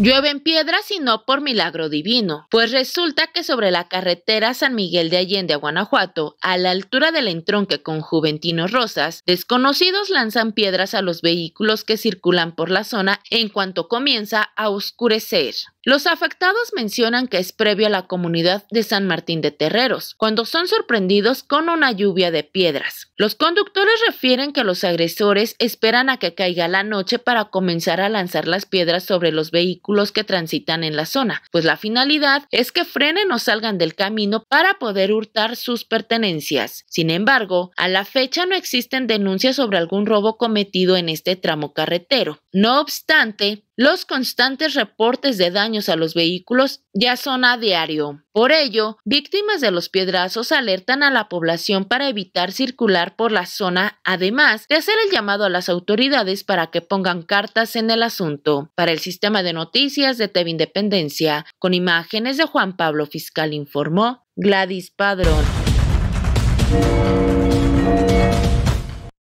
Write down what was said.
Llueven piedras y no por milagro divino, pues resulta que sobre la carretera San Miguel de Allende a Guanajuato, a la altura del entronque con Juventino Rosas, desconocidos lanzan piedras a los vehículos que circulan por la zona en cuanto comienza a oscurecer. Los afectados mencionan que es previo a la comunidad de San Martín de Terreros, cuando son sorprendidos con una lluvia de piedras. Los conductores refieren que los agresores esperan a que caiga la noche para comenzar a lanzar las piedras sobre los vehículos que transitan en la zona, pues la finalidad es que frenen o salgan del camino para poder hurtar sus pertenencias. Sin embargo, a la fecha no existen denuncias sobre algún robo cometido en este tramo carretero. No obstante, los constantes reportes de daño a los vehículos ya son a diario. Por ello, víctimas de los piedrazos alertan a la población para evitar circular por la zona, además de hacer el llamado a las autoridades para que pongan cartas en el asunto. Para el sistema de noticias de TV Independencia, con imágenes de Juan Pablo Fiscal informó Gladys Padrón.